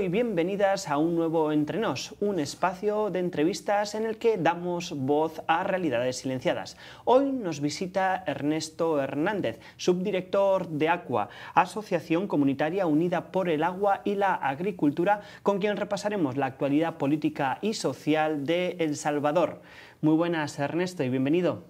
y bienvenidas a un nuevo Entrenos, un espacio de entrevistas en el que damos voz a realidades silenciadas. Hoy nos visita Ernesto Hernández, subdirector de Aqua, Asociación Comunitaria Unida por el Agua y la Agricultura, con quien repasaremos la actualidad política y social de El Salvador. Muy buenas Ernesto y bienvenido.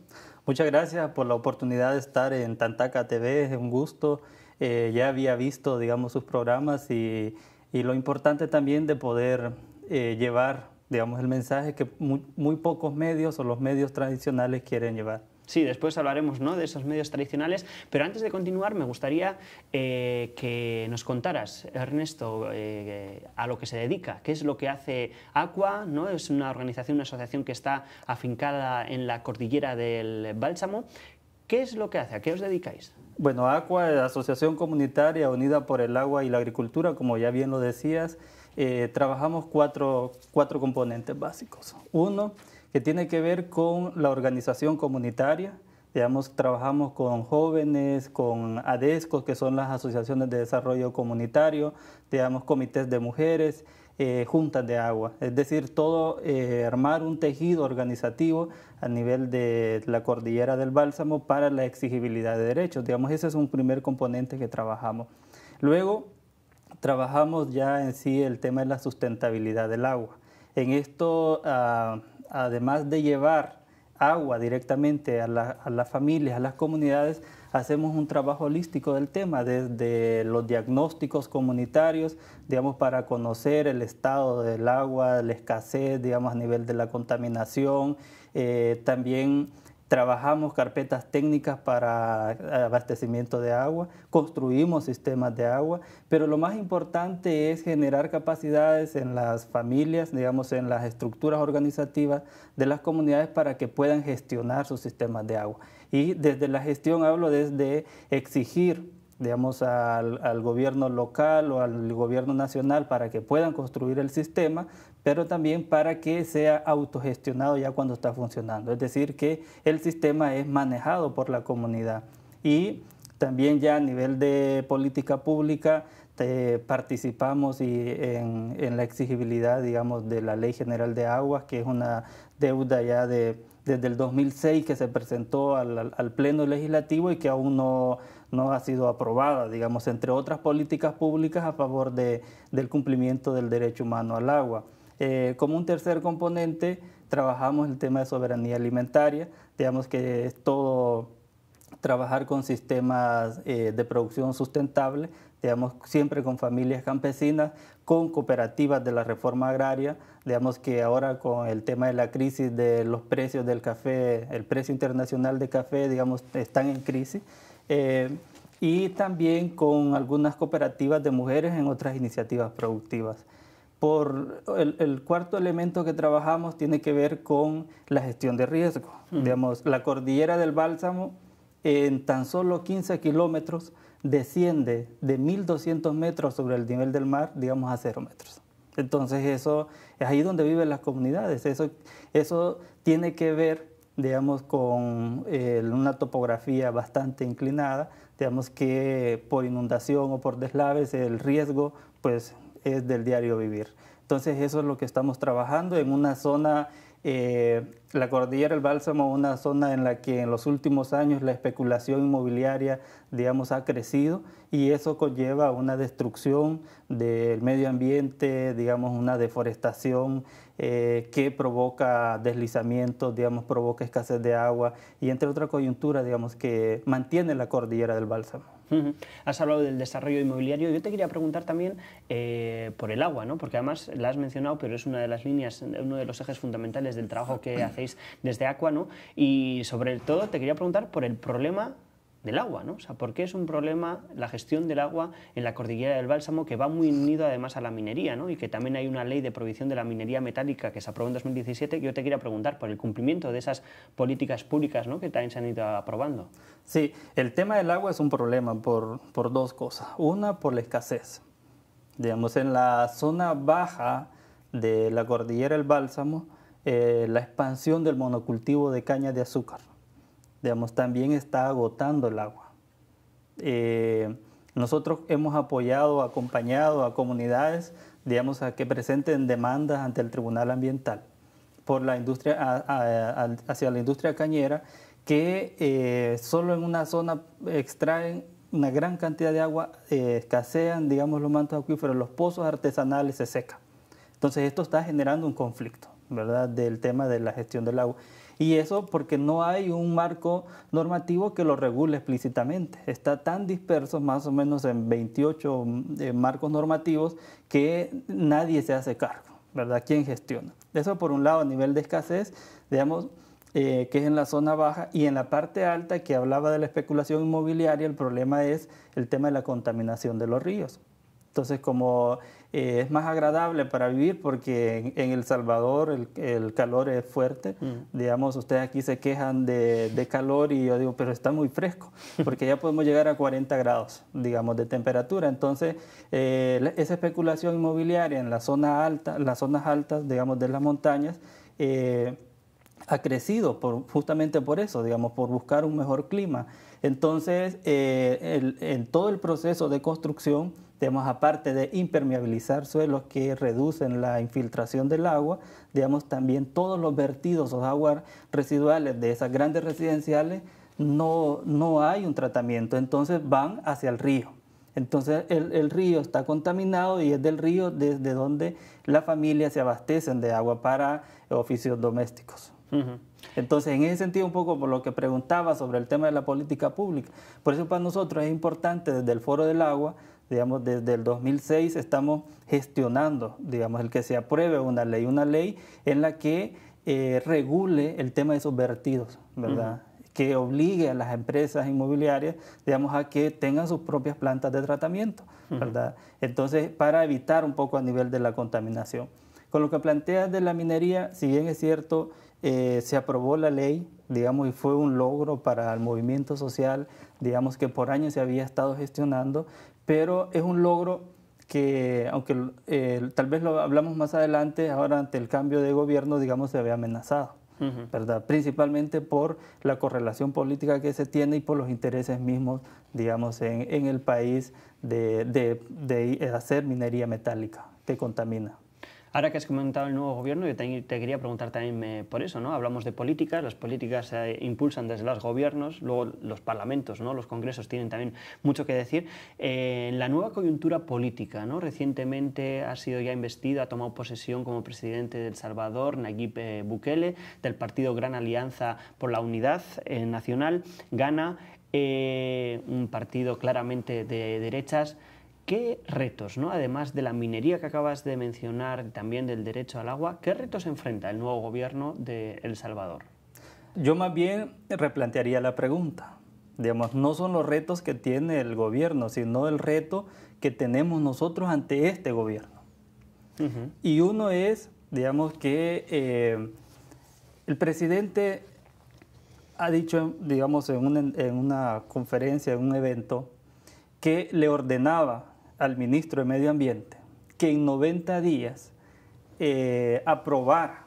Muchas gracias por la oportunidad de estar en Tantaca TV, es un gusto. Eh, ya había visto, digamos, sus programas y y lo importante también de poder eh, llevar, digamos, el mensaje que muy, pocos medios o los medios tradicionales quieren llevar. Sí, después hablaremos ¿no? de esos medios tradicionales, pero antes de continuar me gustaría eh, que nos contaras, Ernesto, eh, a lo que se dedica, qué es lo que hace Aqua, ¿no? es una organización, una asociación que está afincada en la cordillera del Bálsamo, ¿Qué es lo que hace? ¿A qué os dedicáis? Bueno, Aqua, la eh, Asociación Comunitaria Unida por el Agua y la Agricultura, como ya bien lo decías, eh, trabajamos cuatro, componentes básicos. Uno, que tiene que ver con la organización comunitaria, digamos, trabajamos con jóvenes, con ADESCO, que son las asociaciones de desarrollo comunitario, digamos, comités de mujeres, eh, juntas de agua, es decir, todo eh, armar un tejido organizativo a nivel de la cordillera del bálsamo para la exigibilidad de derechos. Digamos, ese es un primer componente que trabajamos. Luego, trabajamos ya en sí el tema de la sustentabilidad del agua. En esto, ah, además de llevar agua directamente a las familias, a las comunidades, hacemos un trabajo holístico del tema, desde los diagnósticos comunitarios, digamos, para conocer el estado del agua, la escasez, digamos, a nivel de la contaminación, eh, también trabajamos carpetas técnicas para abastecimiento de agua, construimos sistemas de agua, pero lo más importante es generar capacidades en las familias, digamos, en las estructuras organizativas de las comunidades para que puedan gestionar sus sistemas de agua. Y desde la gestión hablo desde exigir digamos, al, gobierno local o al gobierno nacional para que puedan construir el sistema, pero también para que sea autogestionado ya cuando está funcionando. Es decir, que el sistema es manejado por la comunidad. Y también ya a nivel de política pública eh, participamos en la exigibilidad, digamos, de la Ley General de Aguas, que es una deuda ya de desde el 2006 que se presentó al, Pleno Legislativo y que aún no, ha sido aprobada, digamos, entre otras políticas públicas a favor del cumplimiento del derecho humano al agua. Eh, como un tercer componente, trabajamos el tema de soberanía alimentaria, digamos que es todo trabajar con sistemas eh, de producción sustentable, digamos, siempre con familias campesinas, con cooperativas de la reforma agraria, Digamos que ahora con el tema de la crisis de los precios del café, el precio internacional de café, digamos, están en crisis. Eh, y también con algunas cooperativas de mujeres en otras iniciativas productivas. Por el, cuarto elemento que trabajamos tiene que ver con la gestión de riesgo. Digamos, la cordillera del bálsamo en tan solo 15 kilómetros desciende de 1.200 metros sobre el nivel del mar, digamos, a 0 metros. Entonces eso es ahí donde viven las comunidades. Eso, eso tiene que ver, digamos, con eh, una topografía bastante inclinada, digamos que por inundación o por deslaves el riesgo pues es del diario vivir. Entonces eso es lo que estamos trabajando en una zona eh, la Cordillera del Bálsamo es una zona en la que en los últimos años la especulación inmobiliaria, digamos, ha crecido y eso conlleva una destrucción del medio ambiente, digamos, una deforestación eh, que provoca deslizamientos, digamos, provoca escasez de agua y entre otras coyunturas, digamos, que mantiene la Cordillera del Bálsamo. Has hablado del desarrollo inmobiliario. Yo te quería preguntar también eh, por el agua, ¿no? porque además la has mencionado, pero es una de las líneas, uno de los ejes fundamentales del trabajo que hacéis desde Aqua. ¿no? Y sobre todo te quería preguntar por el problema del agua, ¿no? O sea, ¿por qué es un problema la gestión del agua en la cordillera del Bálsamo que va muy unido además a la minería, ¿no? Y que también hay una ley de prohibición de la minería metálica que se aprobó en 2017. Yo te quería preguntar por el cumplimiento de esas políticas públicas, ¿no? Que también se han ido aprobando. Sí, el tema del agua es un problema por, dos cosas. Una, por la escasez. Digamos, en la zona baja de la cordillera del Bálsamo, eh, la expansión del monocultivo de caña de azúcar digamos, también está agotando el agua. Eh, nosotros hemos apoyado, acompañado a comunidades, digamos, a que presenten demandas ante el Tribunal Ambiental por la industria, hacia la industria cañera, que eh, solo en una zona extraen una gran cantidad de agua, eh, escasean, digamos, los mantos acuíferos, los pozos artesanales se secan. Entonces esto está generando un conflicto, ¿verdad?, del tema de la gestión del agua. Y eso porque no hay un marco normativo que lo regule explícitamente. Está tan disperso, más o menos en 28 eh, marcos normativos, que nadie se hace cargo, ¿verdad? ¿Quién gestiona? Eso por un lado a nivel de escasez, digamos, eh, que es en la zona baja, y en la parte alta, que hablaba de la especulación inmobiliaria, el problema es el tema de la contaminación de los ríos. Entonces, como eh, es más agradable para vivir porque en, El Salvador el, calor es fuerte. Mm. Digamos, ustedes aquí se quejan de, de, calor y yo digo, pero está muy fresco, porque ya podemos llegar a 40 grados, digamos, de temperatura. Entonces, eh, esa especulación inmobiliaria en la zona alta, las zonas altas, digamos, de las montañas, eh, ha crecido justamente por eso, digamos, por buscar un mejor clima. Entonces, eh, en todo el proceso de construcción, digamos, aparte de impermeabilizar suelos que reducen la infiltración del agua, digamos, también todos los vertidos o aguas residuales de esas grandes residenciales no, hay un tratamiento, entonces van hacia el río. Entonces el, río está contaminado y es del río desde donde las familias se abastecen de agua para oficios domésticos. Entonces, en ese sentido, un poco por lo que preguntaba sobre el tema de la política pública, por eso para nosotros es importante desde el Foro del Agua, digamos, desde el 2006 estamos gestionando, digamos, el que se apruebe una ley, una ley en la que eh, regule el tema de esos vertidos, ¿verdad? que obligue a las empresas inmobiliarias, digamos, a que tengan sus propias plantas de tratamiento, ¿verdad? Entonces, para evitar un poco a nivel de la contaminación. Con lo que planteas de la minería, si bien es cierto, eh, se aprobó la ley, digamos, y fue un logro para el movimiento social, digamos, que por años se había estado gestionando, pero es un logro que, aunque eh, tal vez lo hablamos más adelante, ahora ante el cambio de gobierno, digamos, se había amenazado. ¿verdad? Principalmente por la correlación política que se tiene y por los intereses mismos, digamos, en, el país de hacer minería metálica que contamina. Ahora que has comentado el nuevo gobierno, yo te, quería preguntar también por eso, ¿no? Hablamos de políticas, las políticas se eh, impulsan desde los gobiernos, luego los parlamentos, ¿no? Los congresos tienen también mucho que decir. Eh, la nueva coyuntura política, ¿no? Recientemente ha sido ya investido, ha tomado posesión como presidente de El Salvador, Nayib eh, Bukele, del partido Gran Alianza por la Unidad Nacional, Gana, un partido claramente de derechas. ¿Qué retos, ¿no? además de la minería que acabas de mencionar, también del derecho al agua, qué retos enfrenta el nuevo gobierno de El Salvador? Yo más bien replantearía la pregunta. Digamos, no son los retos que tiene el gobierno, sino el reto que tenemos nosotros ante este gobierno. Y uno es, digamos, que eh, el presidente ha dicho, digamos, en una conferencia, en un evento, que le ordenaba al ministro de Medio Ambiente que en 90 días eh, aprobara,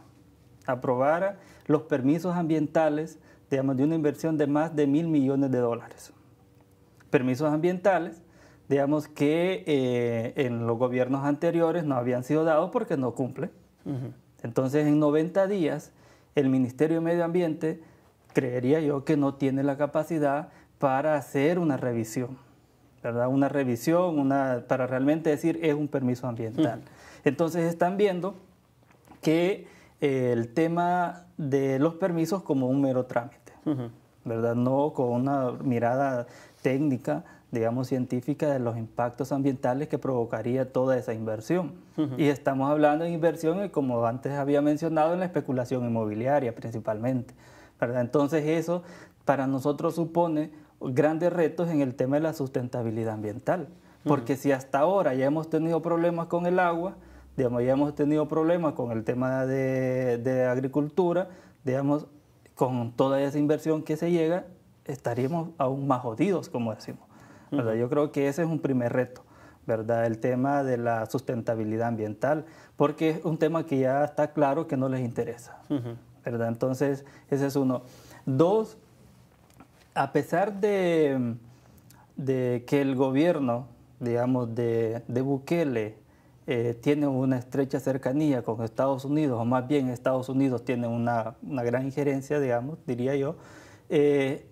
los permisos ambientales digamos, de una inversión de más de mil millones de dólares. Permisos ambientales, digamos, que eh, en los gobiernos anteriores no habían sido dados porque no cumple. Entonces, en 90 días, el Ministerio de Medio Ambiente creería yo que no tiene la capacidad para hacer una revisión una revisión, para realmente decir es un permiso ambiental. Mm. Entonces están viendo que eh, el tema de los permisos como un mero trámite, ¿verdad? No con una mirada técnica, digamos, científica de los impactos ambientales que provocaría toda esa inversión. Y estamos hablando de inversión, y eh, como antes había mencionado, en la especulación inmobiliaria principalmente, Entonces eso para nosotros supone grandes retos en el tema de la sustentabilidad ambiental. Porque si hasta ahora ya hemos tenido problemas con el agua, digamos, ya hemos tenido problemas con el tema de, agricultura, digamos, con toda esa inversión que se llega, estaríamos aún más jodidos, como decimos. Yo creo que ese es un primer reto. ¿verdad? El tema de la sustentabilidad ambiental, porque es un tema que ya está claro que no les interesa, ¿verdad? Entonces, ese es uno. Dos, a pesar de, que el gobierno, digamos, de, Bukele eh, tiene una estrecha cercanía con Estados Unidos, o más bien Estados Unidos tiene una, gran injerencia, digamos, diría yo, eh,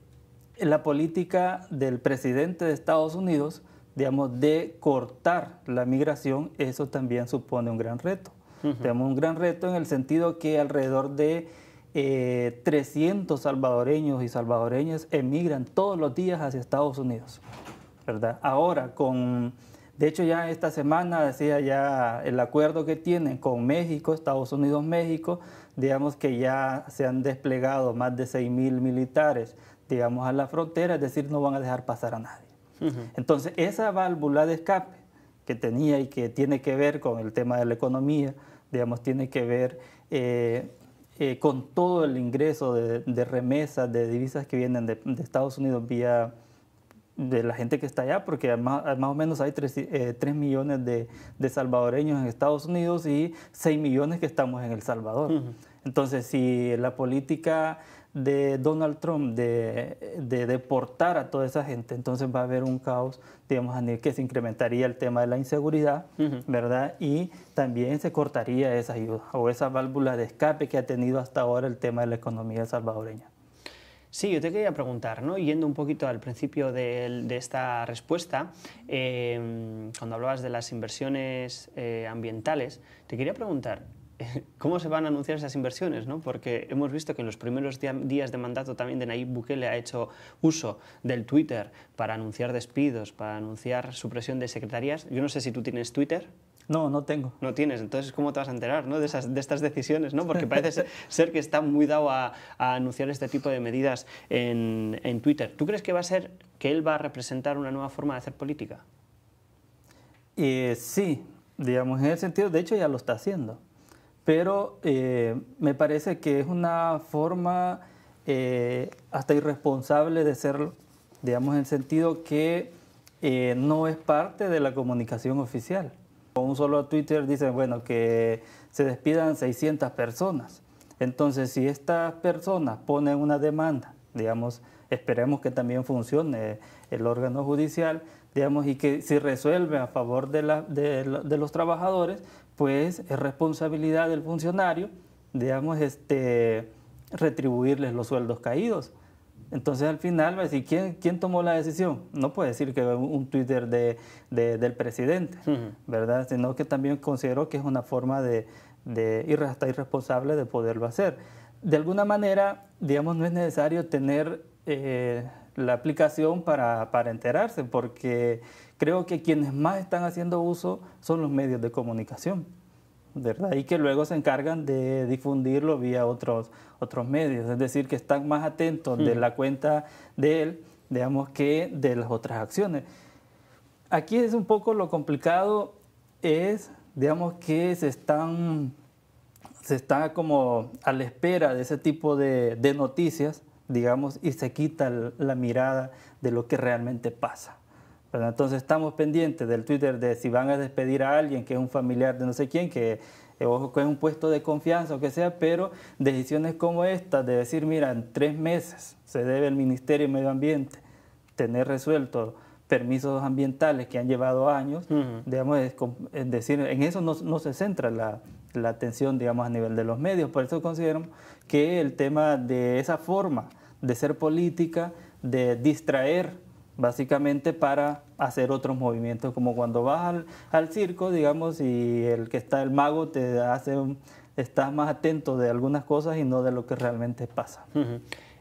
la política del presidente de Estados Unidos, digamos, de cortar la migración, eso también supone un gran reto. Tenemos un gran reto en el sentido que alrededor de 300 eh, salvadoreños y salvadoreñas emigran todos los días hacia Estados Unidos, ¿verdad? Ahora, con, de hecho ya esta semana decía ya el acuerdo que tienen con México, Estados Unidos, México, digamos que ya se han desplegado más de mil militares, digamos, a la frontera, es decir, no van a dejar pasar a nadie. Entonces, esa válvula de escape que tenía y que tiene que ver con el tema de la economía, digamos, tiene que ver... Eh, eh, con todo el ingreso de, remesas, de divisas que vienen de, Estados Unidos vía de la gente que está allá, porque más, o menos hay 3, eh, millones de, salvadoreños en Estados Unidos y 6 millones que estamos en El Salvador. Entonces, si la política de Donald Trump de, deportar a toda esa gente, entonces va a haber un caos, digamos, a que se incrementaría el tema de la inseguridad, ¿verdad? Y también se cortaría esa ayuda o esa válvula de escape que ha tenido hasta ahora el tema de la economía salvadoreña. Sí, yo te quería preguntar, ¿no? yendo un poquito al principio de, esta respuesta, eh, cuando hablabas de las inversiones eh, ambientales, te quería preguntar, cómo se van a anunciar esas inversiones, ¿no? porque hemos visto que en los primeros días de mandato también de Nayib Bukele ha hecho uso del Twitter para anunciar despidos, para anunciar supresión de secretarías. Yo no sé si tú tienes Twitter. No, no tengo. No tienes, entonces ¿cómo te vas a enterar ¿no? de, esas, de estas decisiones? ¿no? Porque parece ser que está muy dado a, anunciar este tipo de medidas en, en, Twitter. ¿Tú crees que va a ser que él va a representar una nueva forma de hacer política? Eh, sí, digamos, en el sentido, de hecho ya lo está haciendo pero eh, me parece que es una forma eh, hasta irresponsable de serlo, digamos en el sentido que eh, no es parte de la comunicación oficial. Con un solo Twitter dicen, bueno, que se despidan 600 personas. Entonces, si estas personas ponen una demanda, digamos, esperemos que también funcione el órgano judicial, digamos, y que si resuelve a favor de, la, de, los trabajadores, pues es responsabilidad del funcionario, digamos, este, retribuirles los sueldos caídos. Entonces al final va a decir, ¿quién, tomó la decisión? No puede decir que un Twitter del presidente, ¿verdad? Sino que también considero que es una forma de, ir hasta irresponsable de poderlo hacer. De alguna manera, digamos, no es necesario tener eh, la aplicación para, enterarse, porque creo que quienes más están haciendo uso son los medios de comunicación. ¿verdad? Y que luego se encargan de difundirlo vía otros, otros medios, es decir, que están más atentos de mm. la cuenta de él, digamos, que de las otras acciones. Aquí es un poco lo complicado, es, digamos, que se están, se como a la espera de ese tipo de noticias, digamos, y se quita la mirada de lo que realmente pasa. Entonces estamos pendientes del Twitter de si van a despedir a alguien que es un familiar de no sé quién, que eh, ojo que es un puesto de confianza o que sea, pero decisiones como esta de decir, mira, en tres meses se debe el Ministerio de Medio Ambiente tener resuelto permisos ambientales que han llevado años, digamos, decir, en eso no, se centra la, atención, digamos, a nivel de los medios. Por eso considero que el tema de esa forma de ser política, de distraer básicamente para hacer otros movimientos, como cuando vas al, circo, digamos, y el que está el mago te hace, estás más atento de algunas cosas y no de lo que realmente pasa.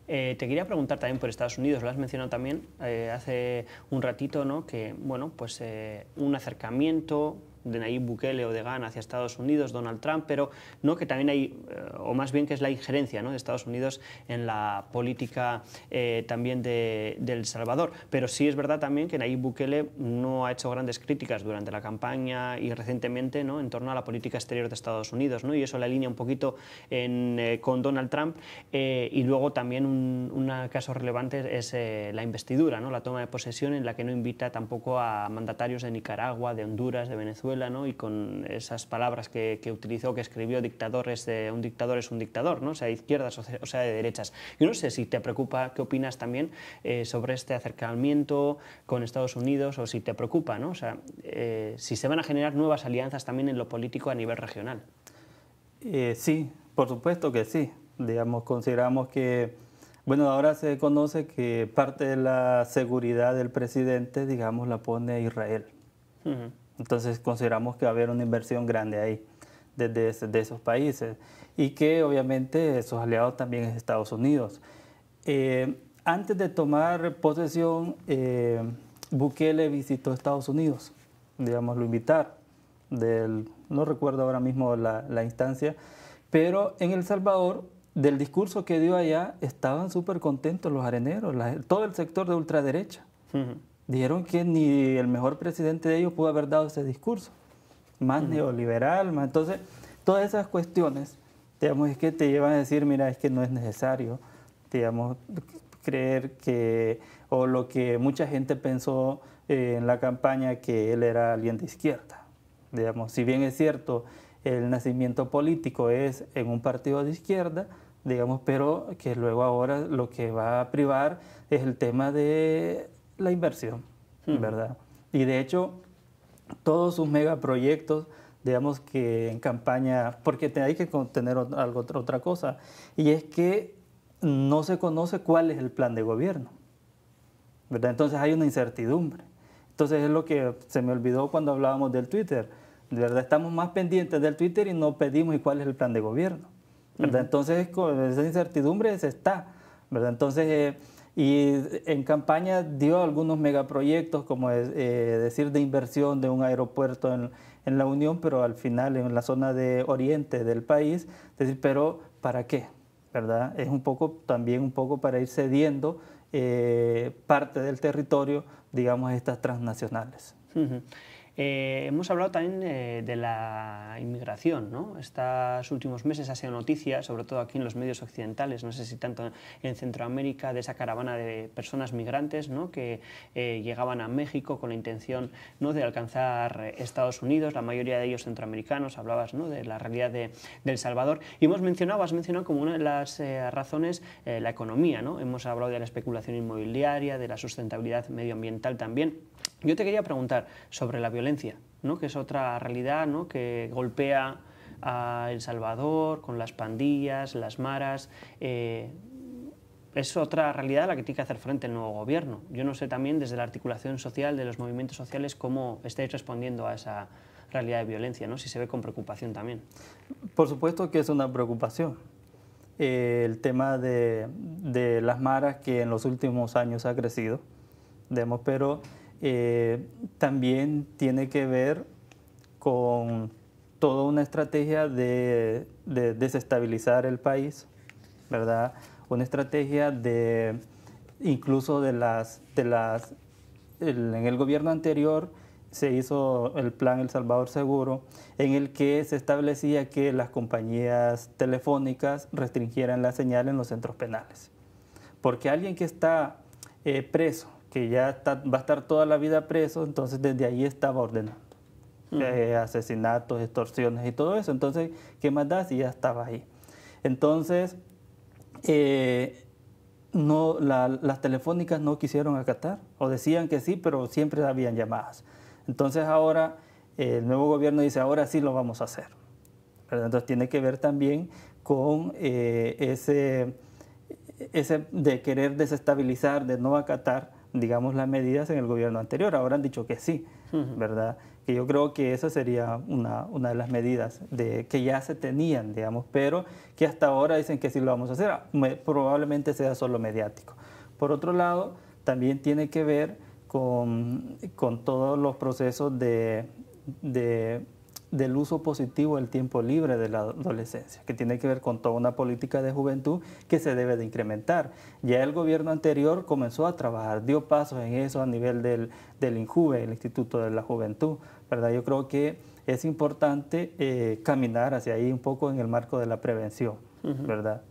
Eh, te quería preguntar también por Estados Unidos, lo has mencionado también eh, hace un ratito, ¿no? que bueno, pues, eh, un acercamiento, de Nayib Bukele o de Ghana hacia Estados Unidos, Donald Trump, pero no que también hay, eh, o más bien que es la injerencia de Estados Unidos en la política eh, también de, El Salvador. Pero sí es verdad también que Nayib Bukele no ha hecho grandes críticas durante la campaña y recientemente ¿no? en torno a la política exterior de Estados Unidos, ¿no? y eso la alinea un poquito eh, con Donald Trump. y luego también un, un caso relevante es la investidura, ¿no? la toma de posesión en la que no invita tampoco a mandatarios de Nicaragua, de Honduras, de Venezuela y con esas palabras que, utilizó, que escribió dictadores de un dictador es un dictador, ¿no? sea, de izquierdas o sea, de derechas. Yo no sé si te preocupa, qué opinas también eh, sobre este acercamiento con Estados Unidos o si te preocupa, ¿no? o sea, eh, si se van a generar nuevas alianzas también en lo político a nivel regional. Eh, sí, por supuesto que sí. Digamos, consideramos que, bueno, ahora se conoce que parte de la seguridad del presidente, digamos, la pone Israel. Entonces consideramos que va a haber una inversión grande ahí desde de esos países y que obviamente sus aliados también es Estados Unidos. Eh, antes de tomar posesión, eh, Bukele visitó Estados Unidos, digamos, lo invitar, del, no recuerdo ahora mismo la, instancia, pero en El Salvador, del discurso que dio allá, estaban súper contentos los areneros, todo el sector de ultraderecha. Uh dijeron que ni el mejor presidente de ellos pudo haber dado ese discurso, más neoliberal, más... Entonces, todas esas cuestiones, digamos, es que te llevan a decir, mira, es que no es necesario, digamos, creer que, o lo que mucha gente pensó eh, en la campaña, que él era alguien de izquierda. Digamos, si bien es cierto, el nacimiento político es en un partido de izquierda, digamos, pero que luego ahora lo que va a privar es el tema de la inversión, hmm. ¿verdad? Y de hecho, todos sus megaproyectos, digamos que en campaña, porque hay que tener algo, otra cosa, y es que no se conoce cuál es el plan de gobierno, ¿verdad? Entonces hay una incertidumbre. Entonces es lo que se me olvidó cuando hablábamos del Twitter, de ¿verdad? Estamos más pendientes del Twitter y no pedimos y cuál es el plan de gobierno, ¿verdad? Entonces con esa incertidumbre se está, ¿verdad? Entonces... Eh, y en campaña dio algunos megaproyectos, como eh, decir, de inversión de un aeropuerto en, la Unión, pero al final en la zona de oriente del país. decir, pero ¿para qué? ¿Verdad? Es un poco, también un poco para ir cediendo eh, parte del territorio, digamos, a estas transnacionales. Eh, hemos hablado también eh, de la inmigración, ¿no? Estos últimos meses ha sido noticia, sobre todo aquí en los medios occidentales, no sé si tanto en Centroamérica, de esa caravana de personas migrantes, ¿no? Que eh, llegaban a México con la intención, ¿no? De alcanzar Estados Unidos, la mayoría de ellos centroamericanos, hablabas, De la realidad de, El Salvador. Y hemos mencionado, has mencionado como una de las razones la economía, ¿no? Hemos hablado de la especulación inmobiliaria, de la sustentabilidad medioambiental también. Yo te quería preguntar sobre la violencia, ¿no? que es otra realidad ¿no? que golpea a El Salvador con las pandillas, las maras. Eh, es otra realidad a la que tiene que hacer frente el nuevo gobierno. Yo no sé también desde la articulación social, de los movimientos sociales, cómo estáis respondiendo a esa realidad de violencia, ¿no? si se ve con preocupación también. Por supuesto que es una preocupación. Eh, el tema de, las maras que en los últimos años ha crecido, pero eh, también tiene que ver con toda una estrategia de, desestabilizar el país, ¿verdad? Una estrategia de incluso de las, de las en el gobierno anterior se hizo el plan El Salvador Seguro, en el que se establecía que las compañías telefónicas restringieran la señal en los centros penales. Porque alguien que está eh, preso que ya va a estar toda la vida preso, entonces desde ahí estaba ordenando mm. eh, asesinatos, extorsiones y todo eso. Entonces, ¿qué más da si ya estaba ahí? Entonces, eh, no, las telefónicas no quisieron acatar, o decían que sí, pero siempre habían llamadas. Entonces ahora el nuevo gobierno dice, ahora sí lo vamos a hacer. Entonces tiene que ver también con eh, ese, ese de querer desestabilizar, de no acatar digamos, las medidas en el gobierno anterior. Ahora han dicho que sí, ¿verdad? Que yo creo que esa sería una, de las medidas de, que ya se tenían, digamos, pero que hasta ahora dicen que sí lo vamos a hacer. probablemente sea solo mediático. Por otro lado, también tiene que ver con, todos los procesos de del uso positivo del tiempo libre de la adolescencia, que tiene que ver con toda una política de juventud que se debe de incrementar. Ya el gobierno anterior comenzó a trabajar, dio pasos en eso a nivel del, del INJUVE, el Instituto de la Juventud, ¿verdad? Yo creo que es importante eh, caminar hacia ahí un poco en el marco de la prevención, ¿verdad?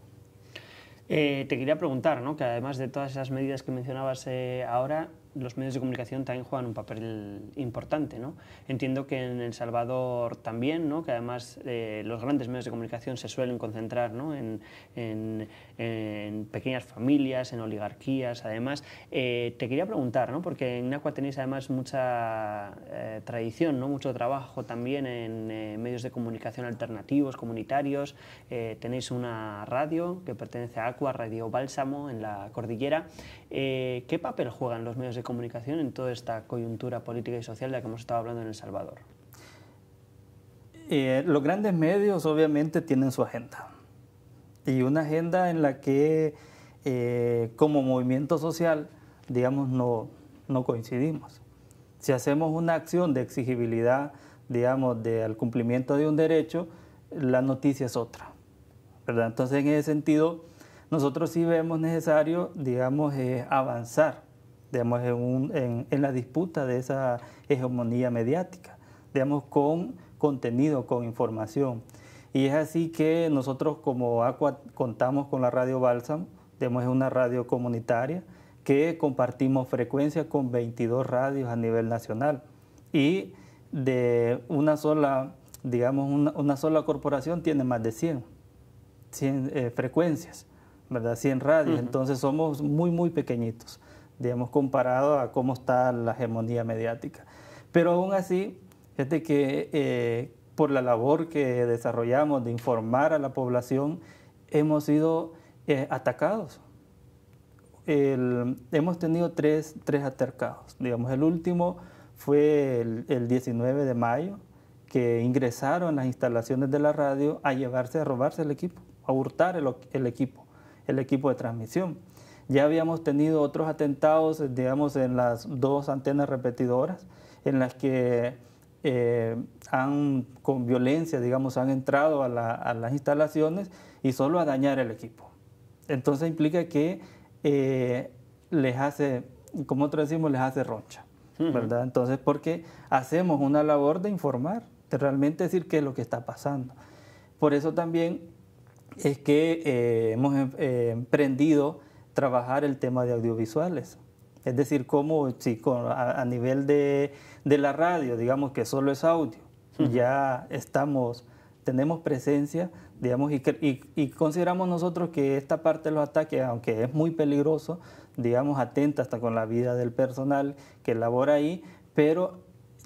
Eh, te quería preguntar, ¿no? que además de todas esas medidas que mencionabas eh, ahora, los medios de comunicación también juegan un papel importante. ¿no? Entiendo que en El Salvador también, ¿no? que además eh, los grandes medios de comunicación se suelen concentrar en en pequeñas familias, en oligarquías, además. Eh, te quería preguntar, porque en Aqua tenéis además mucha eh, tradición, ¿no? mucho trabajo también en eh, medios de comunicación alternativos, comunitarios. tenéis una radio que pertenece a Aqua, Radio Bálsamo, en la cordillera. ¿Qué papel juegan los medios de comunicación en toda esta coyuntura política y social de la que hemos estado hablando en El Salvador? los grandes medios obviamente tienen su agenda y una agenda en la que eh, como movimiento social, digamos, no, coincidimos. Si hacemos una acción de exigibilidad, digamos, de, al cumplimiento de un derecho, la noticia es otra. ¿verdad? Entonces, en ese sentido, nosotros sí vemos necesario, digamos, eh, avanzar digamos, en, en, la disputa de esa hegemonía mediática, digamos, con contenido, con información. Y es así que nosotros como Aqua contamos con la radio Balsam, tenemos una radio comunitaria que compartimos frecuencia con 22 radios a nivel nacional. Y de una sola, digamos, una, sola corporación tiene más de 100, 100 eh, frecuencias, ¿verdad? 100 radios. Entonces somos muy, muy pequeñitos, digamos, comparado a cómo está la hegemonía mediática. Pero aún así, fíjate que eh, por la labor que desarrollamos de informar a la población, hemos sido eh, atacados. hemos tenido tres, tres, Digamos, el último fue el, 19 de mayo, que ingresaron las instalaciones de la radio a llevarse, a robarse el equipo, a hurtar el, el, equipo, el equipo de transmisión. Ya habíamos tenido otros atentados, digamos, en las dos antenas repetidoras, en las que eh, han con violencia, digamos, han entrado a, las instalaciones y solo a dañar el equipo. Entonces implica que eh, les hace, como otros decimos, les hace roncha, ¿verdad? Entonces, porque hacemos una labor de informar, de realmente decir qué es lo que está pasando. Por eso también es que eh, hemos emprendido trabajar el tema de audiovisuales. Es decir, como si a, nivel de, la radio, digamos que solo es audio, ya estamos, tenemos presencia, digamos, y, consideramos nosotros que esta parte de los ataques, aunque es muy peligroso, digamos, atenta hasta con la vida del personal que labora ahí, pero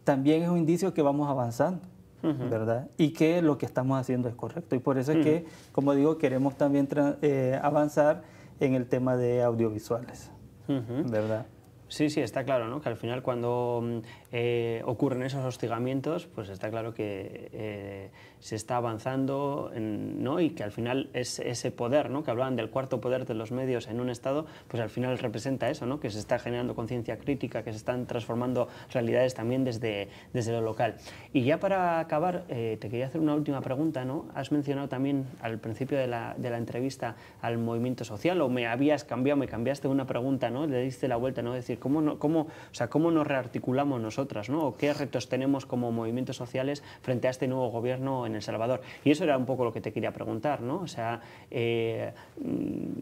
también es un indicio que vamos avanzando. ¿verdad? Y que lo que estamos haciendo es correcto. Y por eso es que, como digo, queremos también eh, avanzar en el tema de audiovisuales mm ¿verdad? Sí, sí, está claro, ¿no? Que al final cuando mm, eh, ocurren esos hostigamientos, pues está claro que eh, se está avanzando, en, ¿no? Y que al final es ese poder, ¿no? Que hablaban del cuarto poder de los medios en un Estado, pues al final representa eso, ¿no? Que se está generando conciencia crítica, que se están transformando realidades también desde, desde lo local. Y ya para acabar, eh, te quería hacer una última pregunta, ¿no? Has mencionado también al principio de la, entrevista al movimiento social, o me habías cambiado, me cambiaste una pregunta, ¿no? Le diste la vuelta, ¿no? Decir, ¿Cómo, sea, cómo nos rearticulamos nosotras? qué retos tenemos como movimientos sociales frente a este nuevo gobierno en El Salvador? Y eso era un poco lo que te quería preguntar. ¿no? O sea, eh,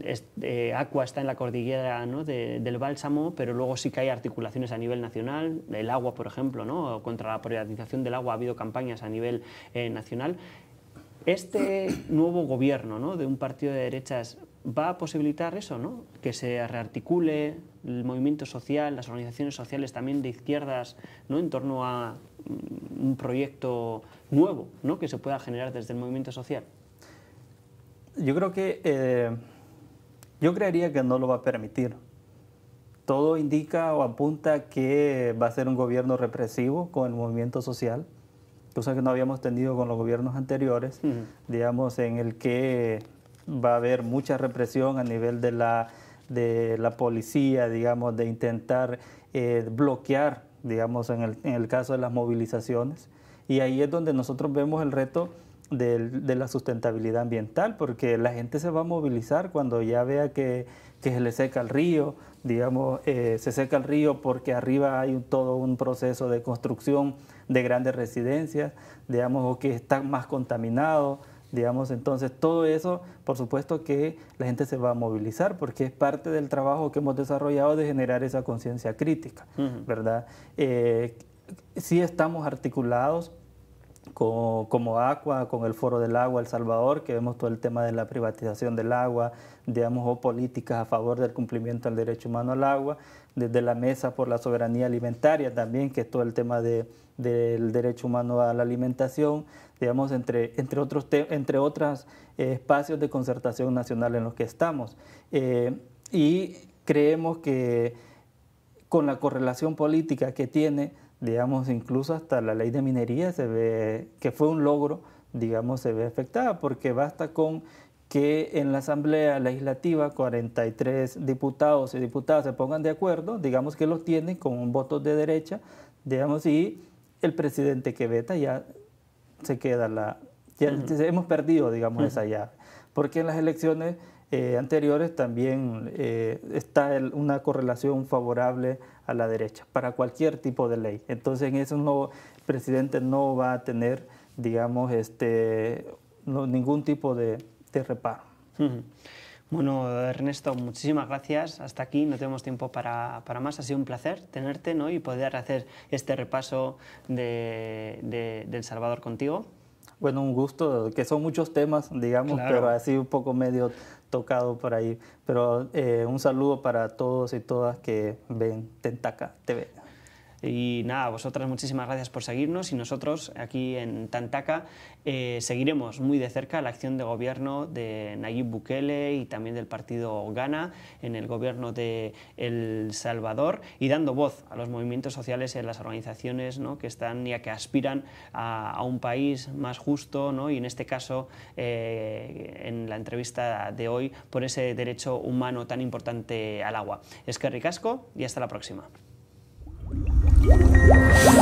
eh, está en la cordillera del bálsamo, pero luego sí que hay articulaciones a nivel nacional. El agua, por ejemplo, ¿no? contra la privatización del agua ha habido campañas a nivel eh, nacional. Este nuevo gobierno ¿no? de un partido de derechas va a posibilitar eso, ¿no? que se rearticule, el movimiento social, las organizaciones sociales también de izquierdas, ¿no? en torno a mm, un proyecto nuevo ¿no? que se pueda generar desde el movimiento social? Yo creo que eh, yo creería que no lo va a permitir. Todo indica o apunta que va a ser un gobierno represivo con el movimiento social, cosa que no habíamos tenido con los gobiernos anteriores, digamos, en el que va a haber mucha represión a nivel de la de la policía, digamos, de intentar eh, bloquear, digamos, en el, caso de las movilizaciones. Y ahí es donde nosotros vemos el reto de, la sustentabilidad ambiental, porque la gente se va a movilizar cuando ya vea que, se le seca el río, digamos, eh, se seca el río porque arriba hay todo un proceso de construcción de grandes residencias, digamos, o que está más contaminado, Digamos, entonces todo eso, por supuesto que la gente se va a movilizar porque es parte del trabajo que hemos desarrollado de generar esa conciencia crítica, ¿verdad? Eh, sí estamos articulados como, como, con el Foro del Agua El Salvador, que vemos todo el tema de la privatización del agua, digamos, o políticas a favor del cumplimiento del derecho humano al agua, desde la Mesa por la Soberanía Alimentaria también, que es todo el tema del derecho humano a la alimentación, digamos, entre, entre, otros entre eh, espacios de concertación nacional en los que estamos. Eh, y creemos que con la correlación política que tiene, digamos, incluso hasta la ley de minería se ve que fue un logro, digamos, se ve afectada, porque basta con que en la Asamblea Legislativa 43 diputados y diputadas se pongan de acuerdo, digamos que los tienen con un voto de derecha, digamos, y el presidente que veta ya se queda la... Ya, Hemos perdido, digamos, esa llave. Porque en las elecciones eh, anteriores también eh, está una correlación favorable a la derecha para cualquier tipo de ley. Entonces, en eso no, el presidente no va a tener, digamos, este, ningún tipo de, reparo. Bueno, Ernesto, muchísimas gracias. Hasta aquí no tenemos tiempo para, para más. Ha sido un placer tenerte ¿no? y poder hacer este repaso de, El Salvador contigo. Bueno, un gusto, que son muchos temas, digamos, pero pero así un poco medio tocado por ahí. Pero eh, un saludo para todos y todas que ven Tentaca TV. Y nada, vosotras muchísimas gracias por seguirnos y nosotros aquí en Tantaca eh, seguiremos muy de cerca la acción de gobierno de Nayib Bukele y también del partido Ghana en el gobierno de El Salvador y dando voz a los movimientos sociales y a las organizaciones que están y a que aspiran a, un país más justo ¿no? y en este caso eh, en la entrevista de hoy por ese derecho humano tan importante al agua. Es que ricasco y hasta la próxima. Música